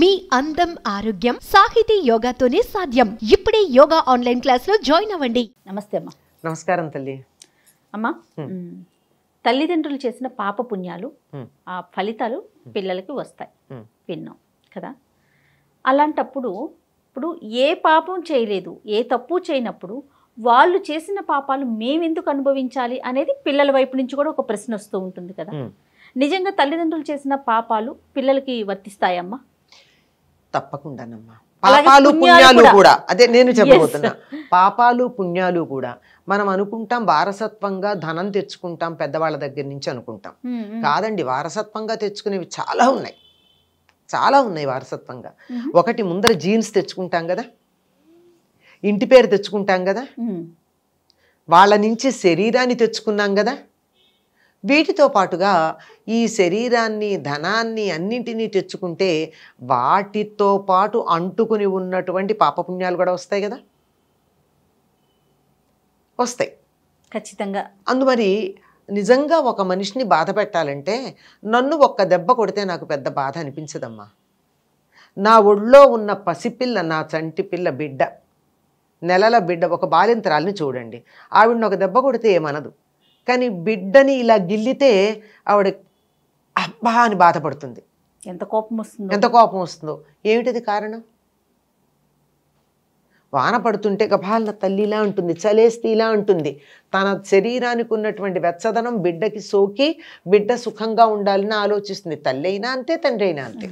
మీ అందం ఆరోగ్యం సాహితీ యోగాతోనే సాధ్యం ఇప్పుడే యోగా ఆన్లైన్ క్లాస్ లో జాయిన్ అవ్వండి నమస్తే అమ్మా నమస్కారం తల్లి అమ్మా తల్లిదండ్రులు చేసిన పాప పుణ్యాలు ఆ ఫలితాలు పిల్లలకి వస్తాయి విన్నాం కదా అలాంటప్పుడు ఇప్పుడు ఏ పాపం చేయలేదు ఏ తప్పు చేయనప్పుడు వాళ్ళు చేసిన పాపాలు మేమెందుకు అనుభవించాలి అనేది పిల్లల వైపు నుంచి కూడా ఒక ప్రశ్న వస్తూ ఉంటుంది కదా నిజంగా తల్లిదండ్రులు చేసిన పాపాలు పిల్లలకి వర్తిస్తాయమ్మా తప్పకుండానమ్మా పాపాలు పుణ్యాలు కూడా అదే నేను చెప్పబోతున్నా పాపాలు పుణ్యాలు కూడా మనం అనుకుంటాం వారసత్వంగా ధనం తెచ్చుకుంటాం పెద్దవాళ్ళ దగ్గర నుంచి అనుకుంటాం కాదండి వారసత్వంగా తెచ్చుకునేవి చాలా ఉన్నాయి చాలా ఉన్నాయి వారసత్వంగా ఒకటి ముందర జీన్స్ తెచ్చుకుంటాం కదా ఇంటి పేరు తెచ్చుకుంటాం కదా వాళ్ళ నుంచి శరీరాన్ని తెచ్చుకున్నాం కదా వీటితో పాటుగా ఈ శరీరాన్ని ధనాన్ని అన్నింటినీ తెచ్చుకుంటే వాటితో పాటు అంటుకుని ఉన్నటువంటి పాపపుణ్యాలు కూడా వస్తాయి కదా వస్తాయి ఖచ్చితంగా అందుమరి నిజంగా ఒక మనిషిని బాధ పెట్టాలంటే నన్ను ఒక్క దెబ్బ కొడితే నాకు పెద్ద బాధ అనిపించదమ్మా నా ఒళ్ళో ఉన్న పసిపిల్ల నా చంటి పిల్ల బిడ్డ నెలల బిడ్డ ఒక బాలింతరాలని చూడండి ఆవిడని ఒక దెబ్బ కొడితే ఏమనదు కానీ బిడ్డని ఇలా గిల్లితే ఆవిడ అబ్బా అని బాధపడుతుంది ఎంత కోపం వస్తుంది ఎంత కోపం వస్తుందో ఏమిటది కారణం వాన పడుతుంటే గభాలన తల్లి ఇలా ఉంటుంది చలేస్తే ఇలా ఉంటుంది తన శరీరానికి ఉన్నటువంటి వెచ్చదనం బిడ్డకి సోకి బిడ్డ సుఖంగా ఉండాలని ఆలోచిస్తుంది తల్లి అయినా అంతే తండ్రి అయినా అంతే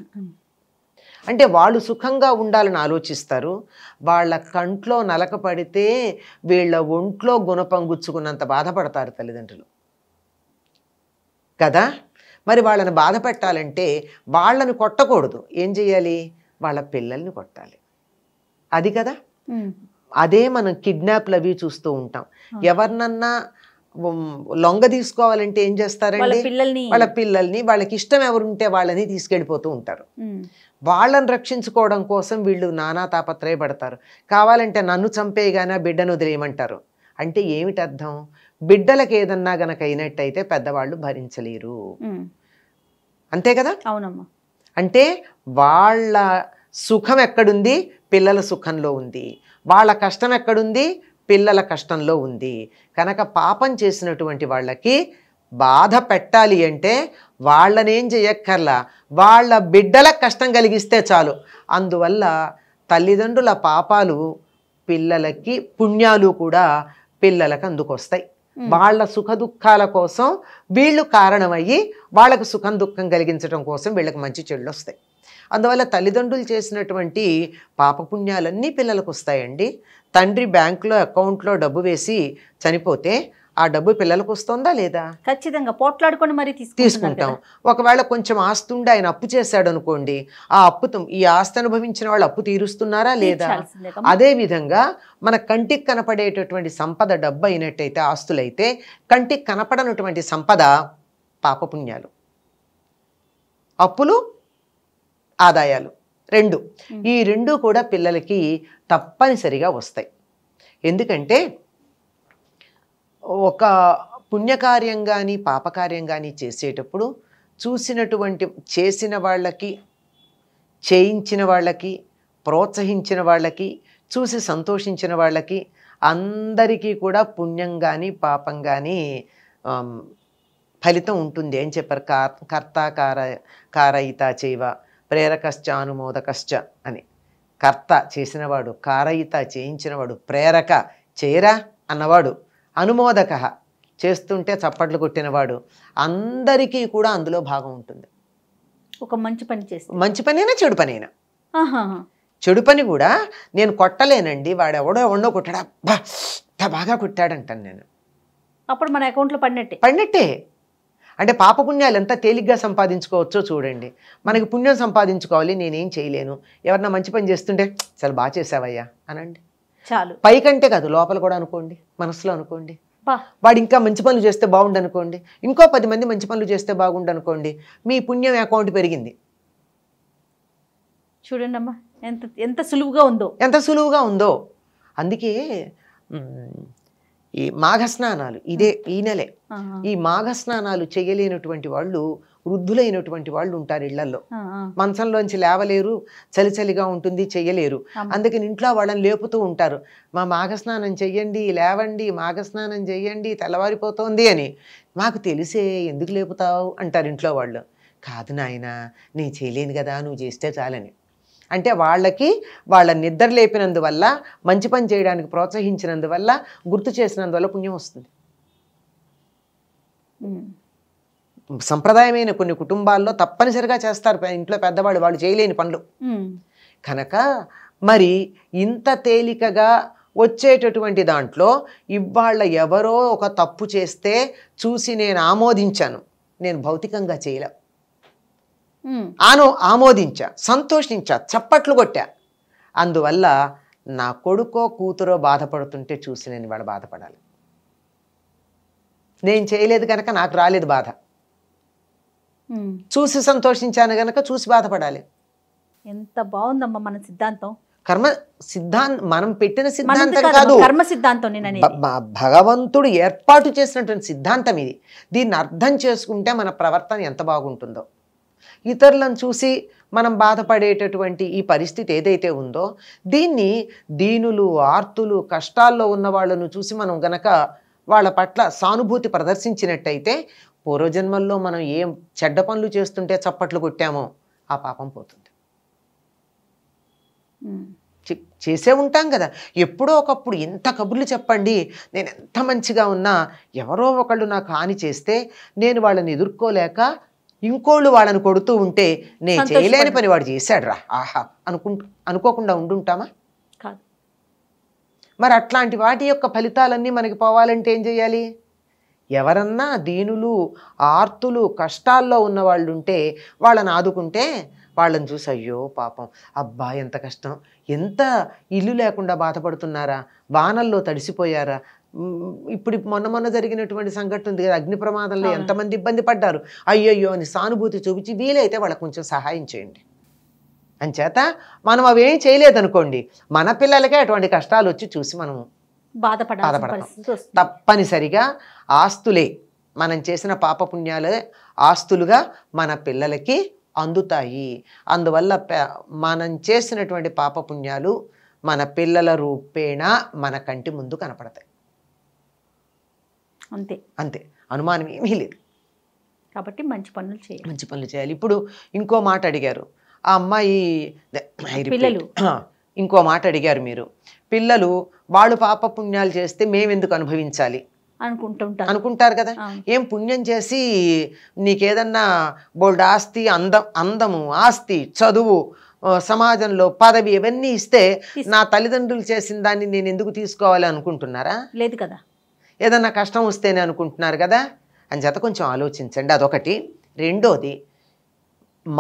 అంటే వాళ్ళు సుఖంగా ఉండాలని ఆలోచిస్తారు వాళ్ళ కంట్లో నలక పడితే వీళ్ళ ఒంట్లో గుణపంగుచ్చుకున్నంత బాధపడతారు తల్లిదండ్రులు కదా మరి వాళ్ళని బాధ పెట్టాలంటే వాళ్ళని కొట్టకూడదు ఏం చేయాలి వాళ్ళ పిల్లల్ని కొట్టాలి అది కదా అదే మనం కిడ్నాప్లు అవి చూస్తూ ఉంటాం ఎవరినన్నా లొంగ తీసుకోవాలంటే ఏం చేస్తారండి వాళ్ళ పిల్లల్ని వాళ్ళకి ఇష్టం ఎవరుంటే వాళ్ళని తీసుకెళ్ళిపోతూ ఉంటారు వాళ్ళని రక్షించుకోవడం కోసం వీళ్ళు నానా తాపత్రయపడతారు కావాలంటే నన్ను చంపేయగానే బిడ్డను వదిలేయమంటారు అంటే ఏమిటి అర్థం బిడ్డలకు ఏదన్నా గనక అయినట్టయితే పెద్దవాళ్ళు భరించలేరు అంతే కదా అవునమ్మా అంటే వాళ్ళ సుఖం ఎక్కడుంది పిల్లల సుఖంలో ఉంది వాళ్ళ కష్టం ఎక్కడుంది పిల్లల కష్టంలో ఉంది కనుక పాపం చేసినటువంటి వాళ్ళకి బాధ పెట్టాలి అంటే వాళ్ళనేం చేయక్కర్లా వాళ్ళ బిడ్డల కష్టం కలిగిస్తే చాలు అందువల్ల తల్లిదండ్రుల పాపాలు పిల్లలకి పుణ్యాలు కూడా పిల్లలకు అందుకొస్తాయి వాళ్ళ సుఖ దుఃఖాల కోసం వీళ్ళు కారణమయ్యి వాళ్ళకు సుఖం దుఃఖం కలిగించడం కోసం వీళ్ళకి మంచి చెడులు వస్తాయి అందువల్ల తల్లిదండ్రులు చేసినటువంటి పాపపుణ్యాలన్నీ పిల్లలకు వస్తాయండి తండ్రి బ్యాంకులో అకౌంట్లో డబ్బు వేసి చనిపోతే ఆ డబ్బు పిల్లలకు వస్తుందా లేదా ఖచ్చితంగా పోట్లాడుకొని మరి తీసుకుంటాం ఒకవేళ కొంచెం ఆస్తి ఉండి ఆయన అప్పు చేశాడు అనుకోండి ఆ అప్పుతో ఈ ఆస్తి అనుభవించిన వాళ్ళు అప్పు తీరుస్తున్నారా లేదా అదే విధంగా మన కంటికి కనపడేటటువంటి సంపద డబ్బు అయినట్టయితే ఆస్తులైతే కంటికి కనపడనటువంటి సంపద పాపపుణ్యాలు అప్పులు ఆదాయాలు రెండు ఈ రెండు కూడా పిల్లలకి తప్పనిసరిగా వస్తాయి ఎందుకంటే ఒక పుణ్యకార్యం కానీ పాపకార్యం కానీ చేసేటప్పుడు చూసినటువంటి చేసిన వాళ్ళకి చేయించిన వాళ్ళకి ప్రోత్సహించిన వాళ్ళకి చూసి సంతోషించిన వాళ్ళకి అందరికీ కూడా పుణ్యం కానీ పాపం కానీ ఫలితం ఉంటుంది అని చెప్పారు కార్ కర్త కార కారయిత చేయవ ప్రేరకశ్చ అనుమోదకశ్చ అని కర్త చేసినవాడు కారయిత చేయించినవాడు ప్రేరక చేయరా అన్నవాడు అనుమోదక చేస్తుంటే చప్పట్లు కొట్టినవాడు అందరికీ కూడా అందులో భాగం ఉంటుంది ఒక మంచి పని చేసి మంచి పని అయినా చెడు అయినా చెడు పని కూడా నేను కొట్టలేనండి వాడు ఎవడో ఎవడో కొట్టాడా బాగా కొట్టాడంటాను నేను అప్పుడు మన అకౌంట్లో పడినట్టే పడినట్టే అంటే పాపపుణ్యాలు ఎంత తేలిగ్గా సంపాదించుకోవచ్చో చూడండి మనకి పుణ్యం సంపాదించుకోవాలి నేనేం చేయలేను ఎవరన్నా మంచి పని చేస్తుంటే చాలా బాగా చేసావయ్యా అనండి చాలు పైకంటే కాదు లోపల కూడా అనుకోండి మనసులో అనుకోండి వాడు ఇంకా మంచి పనులు చేస్తే బాగుండు అనుకోండి ఇంకో పది మంది మంచి పనులు చేస్తే బాగుండు అనుకోండి మీ పుణ్యం అకౌంట్ పెరిగింది చూడండి అమ్మా ఎంత ఎంత సులువుగా ఉందో ఎంత సులువుగా ఉందో అందుకే ఈ మాఘ స్నానాలు ఇదే ఈ నెలే ఈ మాఘ స్నానాలు చేయలేనటువంటి వాళ్ళు వృద్ధులైనటువంటి వాళ్ళు ఉంటారు ఇళ్లలో మంచంలోంచి లేవలేరు చలి చలిగా ఉంటుంది చెయ్యలేరు అందుకని ఇంట్లో వాళ్ళని లేపుతూ ఉంటారు మా మాఘస్నానం చెయ్యండి లేవండి మాఘస్నానం చెయ్యండి తెల్లవారిపోతోంది అని మాకు తెలిసే ఎందుకు లేపుతావు అంటారు ఇంట్లో వాళ్ళు కాదు నాయన నేను చేయలేను కదా నువ్వు చేస్తే చాలని అంటే వాళ్ళకి వాళ్ళ నిద్ర లేపినందువల్ల మంచి పని చేయడానికి ప్రోత్సహించినందువల్ల గుర్తు చేసినందువల్ల పుణ్యం వస్తుంది సంప్రదాయమైన కొన్ని కుటుంబాల్లో తప్పనిసరిగా చేస్తారు ఇంట్లో పెద్దవాళ్ళు వాళ్ళు చేయలేని పనులు కనుక మరి ఇంత తేలికగా వచ్చేటటువంటి దాంట్లో ఇవాళ్ళ ఎవరో ఒక తప్పు చేస్తే చూసి నేను ఆమోదించాను నేను భౌతికంగా చేయలే ఆను ఆమోదించా సంతోషించా చప్పట్లు కొట్టా అందువల్ల నా కొడుకో కూతురో బాధపడుతుంటే చూసి నేను వాడు బాధపడాలి నేను చేయలేదు కనుక నాకు రాలేదు బాధ చూసి సంతోషించాను గనక చూసి బాధపడాలి ఎంత బాగుందమ్మా మన సిద్ధాంతం కర్మ సిద్ధాంతం మనం పెట్టిన సిద్ధాంతం కాదు కర్మ సిద్ధాంతం భగవంతుడు ఏర్పాటు చేసినటువంటి సిద్ధాంతం ఇది దీన్ని అర్థం చేసుకుంటే మన ప్రవర్తన ఎంత బాగుంటుందో ఇతరులను చూసి మనం బాధపడేటటువంటి ఈ పరిస్థితి ఏదైతే ఉందో దీన్ని దీనులు ఆర్తులు కష్టాల్లో ఉన్న వాళ్ళను చూసి మనం గనక వాళ్ళ పట్ల సానుభూతి ప్రదర్శించినట్టయితే పూర్వజన్మల్లో మనం ఏం చెడ్డ పనులు చేస్తుంటే చప్పట్లు కొట్టామో ఆ పాపం పోతుంది చేసే ఉంటాం కదా ఎప్పుడో ఒకప్పుడు ఎంత కబుర్లు చెప్పండి నేను ఎంత మంచిగా ఉన్నా ఎవరో ఒకళ్ళు నాకు హాని చేస్తే నేను వాళ్ళని ఎదుర్కోలేక ఇంకోళ్ళు వాళ్ళని కొడుతూ ఉంటే నేను చేయలేని పని వాడు చేశాడురా ఆహా అనుకు అనుకోకుండా ఉండుంటామా మరి అట్లాంటి వాటి యొక్క ఫలితాలన్నీ మనకి పోవాలంటే ఏం చేయాలి ఎవరన్నా దీనులు ఆర్తులు కష్టాల్లో ఉన్న వాళ్ళు ఉంటే వాళ్ళని ఆదుకుంటే వాళ్ళని చూసి అయ్యో పాపం అబ్బా ఎంత కష్టం ఎంత ఇల్లు లేకుండా బాధపడుతున్నారా వానల్లో తడిసిపోయారా ఇప్పుడు మొన్న మొన్న జరిగినటువంటి సంఘటన ఉంది కదా అగ్ని ప్రమాదంలో ఎంతమంది ఇబ్బంది పడ్డారు అయ్యయ్యో అని సానుభూతి చూపించి వీలైతే వాళ్ళకు కొంచెం సహాయం చేయండి అంచేత మనం అవేం చేయలేదనుకోండి మన పిల్లలకే అటువంటి కష్టాలు వచ్చి చూసి మనం బాధపడ బాధపడతాం తప్పనిసరిగా ఆస్తులే మనం చేసిన పాపపుణ్యాలే ఆస్తులుగా మన పిల్లలకి అందుతాయి అందువల్ల మనం చేసినటువంటి పాపపుణ్యాలు మన పిల్లల రూపేణ మన కంటి ముందు కనపడతాయి అంతే అంతే అనుమానం ఏమీ లేదు కాబట్టి మంచి పనులు చేయాలి మంచి పనులు చేయాలి ఇప్పుడు ఇంకో మాట అడిగారు ఆ అమ్మాయి పిల్లలు ఇంకో మాట అడిగారు మీరు పిల్లలు వాళ్ళు పాపపుణ్యాలు చేస్తే మేమెందుకు అనుభవించాలి అనుకుంటుంటారు అనుకుంటారు కదా ఏం పుణ్యం చేసి నీకేదన్నా బోల్డ్ ఆస్తి అందం అందము ఆస్తి చదువు సమాజంలో పదవి ఇవన్నీ ఇస్తే నా తల్లిదండ్రులు చేసిన దాన్ని నేను ఎందుకు తీసుకోవాలి అనుకుంటున్నారా లేదు కదా ఏదన్నా కష్టం వస్తేనే అనుకుంటున్నారు కదా అని చేత కొంచెం ఆలోచించండి అదొకటి రెండోది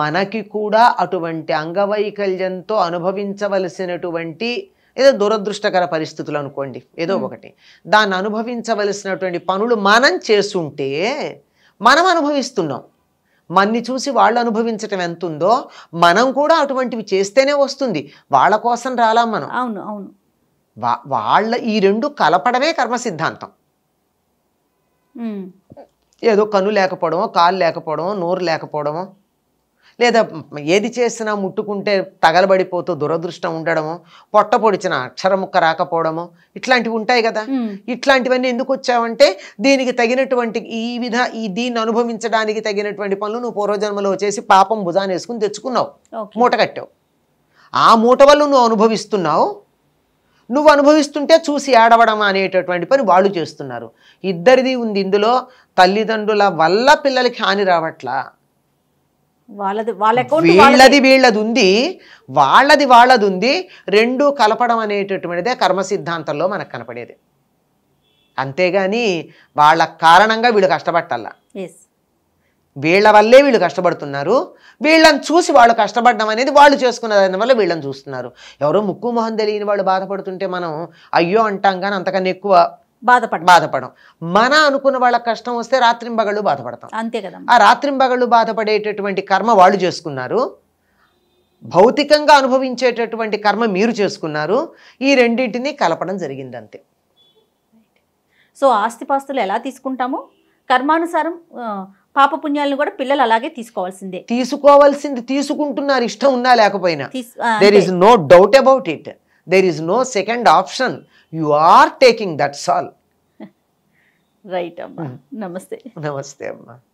మనకి కూడా అటువంటి అంగవైకల్యంతో అనుభవించవలసినటువంటి ఏదో దురదృష్టకర పరిస్థితులు అనుకోండి ఏదో ఒకటి దాన్ని అనుభవించవలసినటువంటి పనులు మనం చేస్తుంటే మనం అనుభవిస్తున్నాం మన్ని చూసి వాళ్ళు అనుభవించటం ఎంత ఉందో మనం కూడా అటువంటివి చేస్తేనే వస్తుంది వాళ్ళ కోసం రాలా మనం అవును అవును వాళ్ళ ఈ రెండు కలపడమే కర్మ సిద్ధాంతం ఏదో కన్ను లేకపోవడమో కాలు లేకపోవడమో నోరు లేకపోవడమో లేదా ఏది చేసినా ముట్టుకుంటే తగలబడిపోతూ దురదృష్టం ఉండడము పొట్ట పొడిచిన అక్షరముక్క రాకపోవడము ఇట్లాంటివి ఉంటాయి కదా ఇట్లాంటివన్నీ ఎందుకు వచ్చావంటే దీనికి తగినటువంటి ఈ విధ ఈ దీన్ని అనుభవించడానికి తగినటువంటి పనులు నువ్వు పూర్వజన్మలో చేసి పాపం భుజాన్ని వేసుకుని తెచ్చుకున్నావు మూట కట్టావు ఆ మూట వల్ల నువ్వు అనుభవిస్తున్నావు నువ్వు అనుభవిస్తుంటే చూసి ఏడవడం అనేటటువంటి పని వాళ్ళు చేస్తున్నారు ఇద్దరిది ఉంది ఇందులో తల్లిదండ్రుల వల్ల పిల్లలకి హాని రావట్లా వాళ్ళది వాళ్ళ వీళ్ళది వీళ్ళది ఉంది వాళ్ళది వాళ్ళది ఉంది రెండు కలపడం అనేటటువంటిదే కర్మ సిద్ధాంతంలో మనకు కనపడేది అంతేగాని వాళ్ళ కారణంగా వీళ్ళు కష్టపట్టాలా వీళ్ళ వల్లే వీళ్ళు కష్టపడుతున్నారు వీళ్ళని చూసి వాళ్ళు కష్టపడడం అనేది వాళ్ళు చేసుకున్న దానివల్ల వల్ల వీళ్ళని చూస్తున్నారు ఎవరో ముక్కు మొహం తెలియని వాళ్ళు బాధపడుతుంటే మనం అయ్యో అంటాం కానీ అంతకన్నా ఎక్కువ బాధపడ బాధపడం మన అనుకున్న వాళ్ళ కష్టం వస్తే రాత్రింబగళ్ళు బాధపడతాం అంతే కదా ఆ రాత్రింబగళ్ళు బాధపడేటటువంటి కర్మ వాళ్ళు చేసుకున్నారు భౌతికంగా అనుభవించేటటువంటి కర్మ మీరు చేసుకున్నారు ఈ రెండింటినీ కలపడం జరిగింది అంతే సో ఆస్తిపాస్తులు ఎలా తీసుకుంటామో కర్మానుసారం పాపపుణ్యాలను కూడా పిల్లలు అలాగే తీసుకోవాల్సిందే తీసుకోవాల్సింది తీసుకుంటున్నారు ఇష్టం ఉన్నా లేకపోయినా there is no doubt about it there is no second option you are taking, that soul. right, Amma. Hmm. Namaste. Namaste, Amma.